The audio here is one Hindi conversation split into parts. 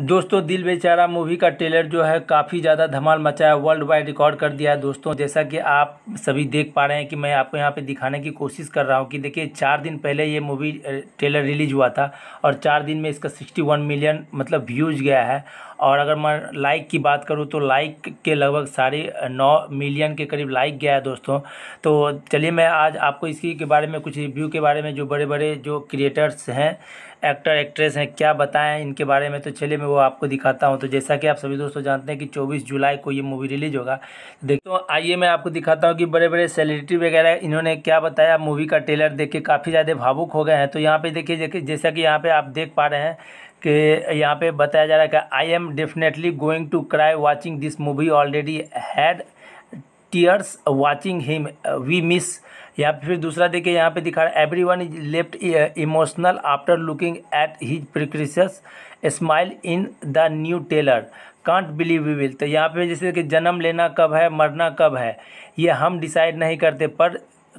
दोस्तों दिल बेचारा मूवी का ट्रेलर जो है काफ़ी ज़्यादा धमाल मचाया वर्ल्ड वाइड रिकॉर्ड कर दिया है दोस्तों जैसा कि आप सभी देख पा रहे हैं कि मैं आपको यहाँ पे दिखाने की कोशिश कर रहा हूँ कि देखिए चार दिन पहले ये मूवी ट्रेलर रिलीज हुआ था और चार दिन में इसका 61 मिलियन मतलब व्यूज़ गया है और अगर मैं लाइक की बात करूँ तो लाइक के लगभग साढ़े नौ मिलियन के करीब लाइक गया है दोस्तों तो चलिए मैं आज आपको इसी के बारे में कुछ रिव्यू के बारे में जो बड़े बड़े जो क्रिएटर्स हैं एक्टर एक्ट्रेस हैं क्या बताएं इनके बारे में तो चलिए मैं वो आपको दिखाता हूं तो जैसा कि आप सभी दोस्तों जानते हैं कि 24 जुलाई को ये मूवी रिलीज होगा देखो तो आइए मैं आपको दिखाता हूं कि बड़े बड़े सेलिब्रिटी वगैरह इन्होंने क्या बताया मूवी का ट्रेलर देख के काफ़ी ज़्यादा भावुक हो गए हैं तो यहाँ पर देखिए जैसा कि यहाँ पर आप देख पा रहे हैं के यहाँ पे बताया जा रहा है कि I am definitely going to cry watching this movie already had tears watching him we miss यहाँ फिर दूसरा देखिए यहाँ पे दिखा रहा है everyone is left emotional after looking at his precious smile in the new trailer can't believe we will तो यहाँ पे जैसे कि जन्म लेना कब है मरना कब है ये हम डिसाइड नहीं करते पर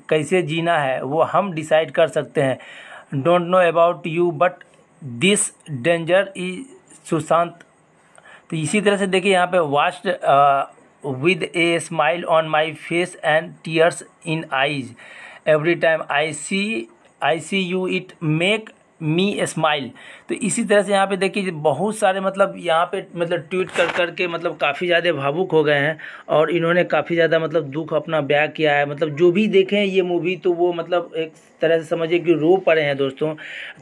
कैसे जीना है वो हम डिसाइड कर सकते हैं don't know about you but this danger is Sushant तो इसी तरह से देखिए यहाँ पे waste with a smile on my face and tears in eyes every time I see I see you it make me smile तो इसी तरह से यहाँ पे देखिए बहुत सारे मतलब यहाँ पे मतलब ट्वीट कर कर के मतलब काफ़ी ज़्यादा भावुक हो गए हैं और इन्होंने काफ़ी ज़्यादा मतलब दुख अपना ब्याह किया है मतलब जो भी देखें ये मूवी तो वो मतलब एक तरह से समझिए कि रो पड़े हैं दोस्तों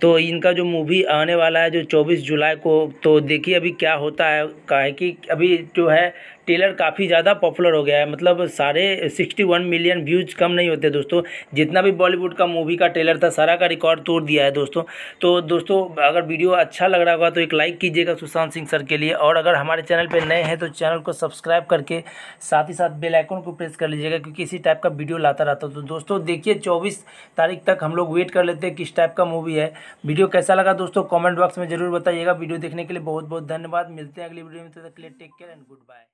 तो इनका जो मूवी आने वाला है जो चौबीस जुलाई को तो देखिए अभी क्या होता है का है कि अभी जो है टेलर काफ़ी ज़्यादा पॉपुलर हो गया है मतलब सारे 61 मिलियन व्यूज़ कम नहीं होते दोस्तों जितना भी बॉलीवुड का मूवी का टेलर था सारा का रिकॉर्ड तोड़ दिया है दोस्तों तो दोस्तों अगर वीडियो अच्छा लग रहा होगा तो एक लाइक कीजिएगा सुशांत सिंह सर के लिए और अगर हमारे चैनल पर नए हैं तो चैनल को सब्सक्राइब करके साथ ही साथ बेल आइकन को प्रेस कर लीजिएगा क्योंकि इसी टाइप का वीडियो लाता रहता हूँ तो दोस्तों देखिए चौबीस तारीख तक हम लोग वेट कर लेते हैं किस टाइप का मूवी है वीडियो कैसा लगा दोस्तों कॉमेंट बॉक्स में ज़रूर बताइएगा वीडियो देखने के लिए बहुत बहुत धन्यवाद मिलते हैं अगली वीडियो में तब तक के लिए take care and good bye